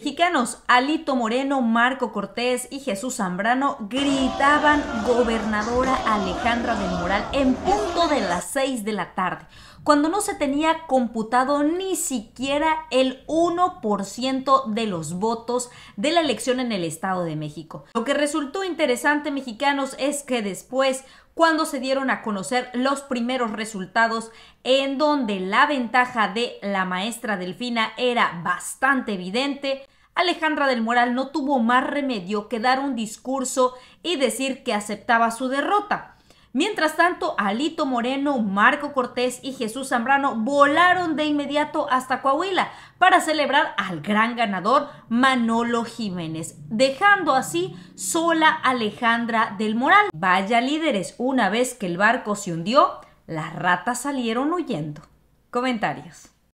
Mexicanos Alito Moreno, Marco Cortés y Jesús Zambrano gritaban gobernadora Alejandra del Moral en punto de las 6 de la tarde, cuando no se tenía computado ni siquiera el 1% de los votos de la elección en el Estado de México. Lo que resultó interesante, mexicanos, es que después cuando se dieron a conocer los primeros resultados en donde la ventaja de la maestra Delfina era bastante evidente, Alejandra del Moral no tuvo más remedio que dar un discurso y decir que aceptaba su derrota. Mientras tanto, Alito Moreno, Marco Cortés y Jesús Zambrano volaron de inmediato hasta Coahuila para celebrar al gran ganador Manolo Jiménez, dejando así sola Alejandra del Moral. Vaya líderes, una vez que el barco se hundió, las ratas salieron huyendo. Comentarios.